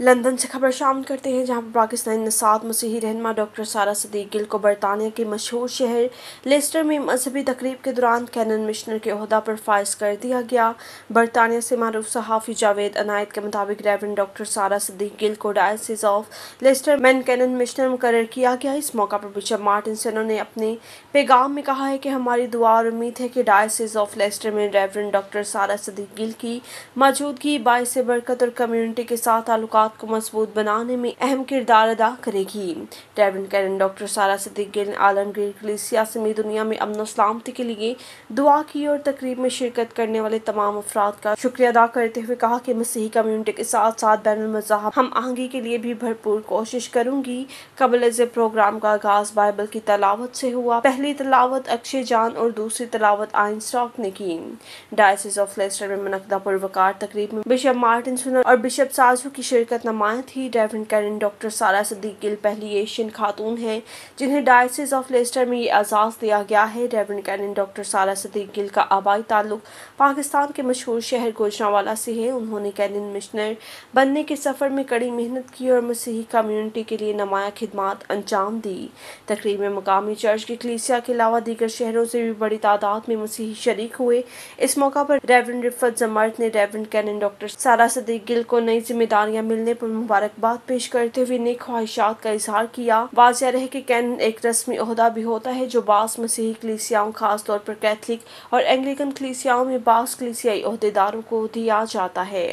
London से खबर शामिल करते हैं जहां पाकिस्तानी नसात मसीही रहनमा डॉक्टर सारा सदीक गिल को बरतानिया के मशहूर शहर लेस्टर में मजहबी तकरीब के दौरान कैनन मिशनर के अहदा पर फायज कर दिया गया बरतानिया से मरूफ सहाफ़ी जावेद अनायत के मुताबिक रेवन डॉक्टर सारा सदीक गिल को डायसिस ऑफ लेस्टर मैन कैनन मिशनर मुकर किया गया इस मौका पर बिशप मार्टिन सेनो ने अपने पैगाम में कहा है कि हमारी दुआ और उम्मीद है कि डायसिस ऑफ लेस्टर में रेवरन डॉक्टर सारा सदीक गिल की मौजूदगी बायस बरकत और कम्यूनिटी के साथ ताल्लुक इख्तलाफ को मजबूत बनाने में अहम किरदार अदा करेगी डेविन कैरन डॉक्टर सारा सिद्दीक गिल आलमगीर कलिसिया समेत दुनिया में अमन सलामती के लिए दुआ की और तकरीब में शिरकत करने वाले तमाम अफराद का शुक्रिया अदा करते हुए कहा कि मसीही कम्यूनिटी के साथ साथ बैन मजाहब हम आहंगी के लिए भी भरपूर कोशिश करूंगी कबल अज प्रोग्राम का आगाज बाइबल की तलावत से हुआ पहली तलावत अक्षय जान और दूसरी तलावत आइन स्टॉक ने की डायसिस ऑफ लेस्टर में मनकदा पुरवकार तकरीब में बिशप मार्टिन सुनर और बिशप साजू की शिरकत शिरकत नमा थी डेवरन करन डॉक्टर सारा गिल पहली एशियन खातून है जिन्हें डायसिस ऑफ लेस्टर में ये एजाज़ दिया गया है डेवरन करन डॉक्टर सारा गिल का आबाई ताल्लुक पाकिस्तान के मशहूर शहर गोजरावाला से है उन्होंने कैनन मिशनर बनने के सफ़र में कड़ी मेहनत की और मसीही कम्यूनिटी के लिए नमाया खदमात अंजाम दी तकरीब में मकामी चर्च की कलीसिया के अलावा दीगर शहरों से भी बड़ी तादाद में मसीही शरीक हुए इस मौका पर रेवरेंड रिफत जमर्त ने रेवरेंड कैनन डॉक्टर सारा सदीक गिल को नई जिम्मेदारियां मिलने मामले पर मुबारकबाद पेश करते हुए नेक ख्वाहिशात का इजहार किया वाजह रहे कि कैन एक रस्मी अहदा भी होता है जो बास मसीही खास खासतौर पर कैथलिक और एंग्लिकन कलिसियाओं में बास कलीसियाई अहदेदारों को दिया जाता है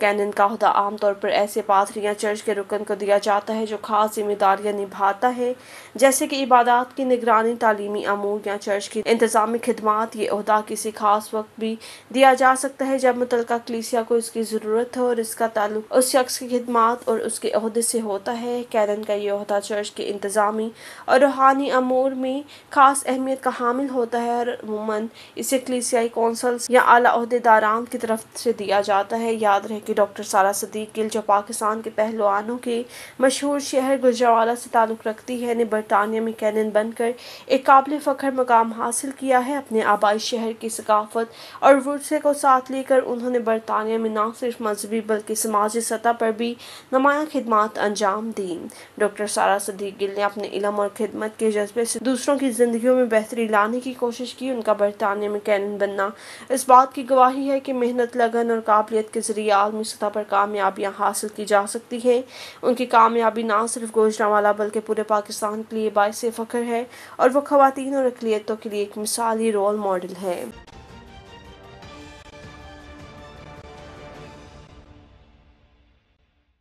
कैनन का अहदा आमतौर पर ऐसे पादरी या चर्च के रुकन को दिया जाता है जो खास जिम्मेदारियाँ निभाता है जैसे कि इबादत की निगरानी तालीमी अमूर या चर्च की इंतजामी खदमात ये अहदा किसी खास वक्त भी दिया जा सकता है जब मुतल कलीसिया को इसकी ज़रूरत हो और इसका ताल्लुक उस शख्स की खदमात और उसके अहदे से होता है कैनन का यह अहदा चर्च के इंतजामी और रूहानी अमूर में खास अहमियत का हामिल होता है और अमूमन इसे कलीसियाई कौंसल्स या अली की तरफ से दिया जाता है याद रहे कि डॉक्टर सारा सदीक गिल जो पाकिस्तान के पहलवानों के मशहूर शहर गुजरावाला से ताल्लुक़ रखती है ने बरतानिया में कैनन बनकर एक काबिल फ़खर मकाम हासिल किया है अपने आबाई शहर की सकाफत और वर्से को साथ लेकर उन्होंने बरतानिया में न सिर्फ मजहबी बल्कि समाजी सतह पर भी नुमाया खदमात अंजाम दी डॉक्टर सारा सदीक गिल ने अपने इलम और खिदमत के जज्बे से दूसरों की ज़िंदगी में बेहतरी लाने की कोशिश की उनका बरतानिया में कैनन बनना इस बात की गवाही है कि मेहनत लगन और काबिलियत के जरिए आलमी सतह पर कामयाबियाँ हासिल की जा सकती है उनकी कामयाबी ना सिर्फ वाला बल्कि पूरे पाकिस्तान के लिए बायस फ़ख्र है और वह खुवान और अकलीतों के लिए एक मिसाली रोल मॉडल है